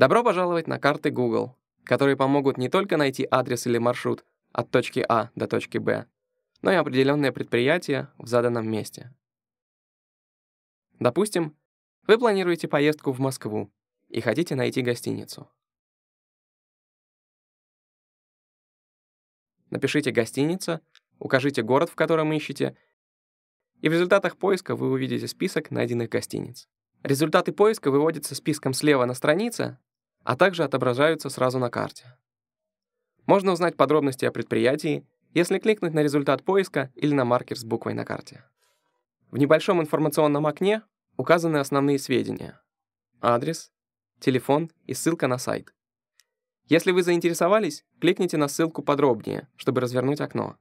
Добро пожаловать на карты Google, которые помогут не только найти адрес или маршрут от точки А до точки Б, но и определенное предприятие в заданном месте. Допустим, вы планируете поездку в Москву и хотите найти гостиницу. Напишите «гостиница», укажите город, в котором ищете, и в результатах поиска вы увидите список найденных гостиниц. Результаты поиска выводятся списком слева на странице, а также отображаются сразу на карте. Можно узнать подробности о предприятии, если кликнуть на результат поиска или на маркер с буквой на карте. В небольшом информационном окне указаны основные сведения — адрес, телефон и ссылка на сайт. Если вы заинтересовались, кликните на ссылку «Подробнее», чтобы развернуть окно.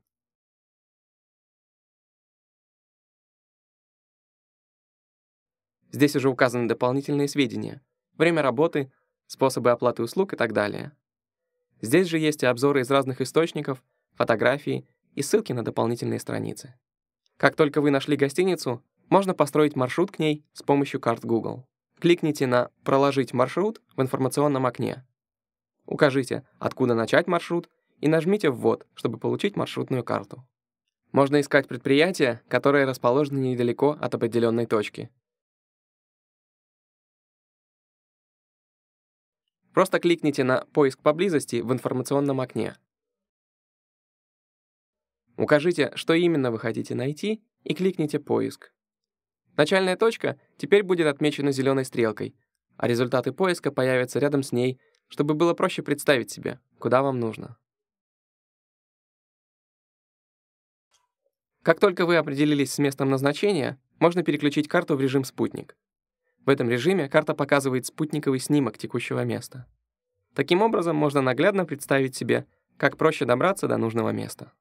Здесь уже указаны дополнительные сведения — время работы, способы оплаты услуг и так далее. Здесь же есть и обзоры из разных источников, фотографии и ссылки на дополнительные страницы. Как только вы нашли гостиницу, можно построить маршрут к ней с помощью карт Google. Кликните на «Проложить маршрут» в информационном окне. Укажите, откуда начать маршрут, и нажмите «Ввод», чтобы получить маршрутную карту. Можно искать предприятия, которые расположены недалеко от определенной точки. Просто кликните на «Поиск поблизости» в информационном окне. Укажите, что именно вы хотите найти, и кликните «Поиск». Начальная точка теперь будет отмечена зеленой стрелкой, а результаты поиска появятся рядом с ней, чтобы было проще представить себе, куда вам нужно. Как только вы определились с местом назначения, можно переключить карту в режим «Спутник». В этом режиме карта показывает спутниковый снимок текущего места. Таким образом, можно наглядно представить себе, как проще добраться до нужного места.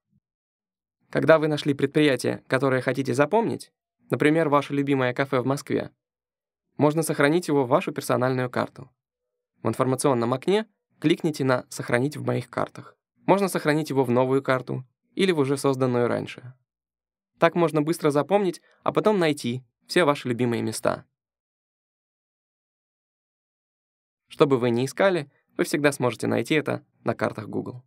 Когда вы нашли предприятие, которое хотите запомнить, например, ваше любимое кафе в Москве, можно сохранить его в вашу персональную карту. В информационном окне кликните на «Сохранить в моих картах». Можно сохранить его в новую карту или в уже созданную раньше. Так можно быстро запомнить, а потом найти все ваши любимые места. Что бы вы ни искали, вы всегда сможете найти это на картах Google.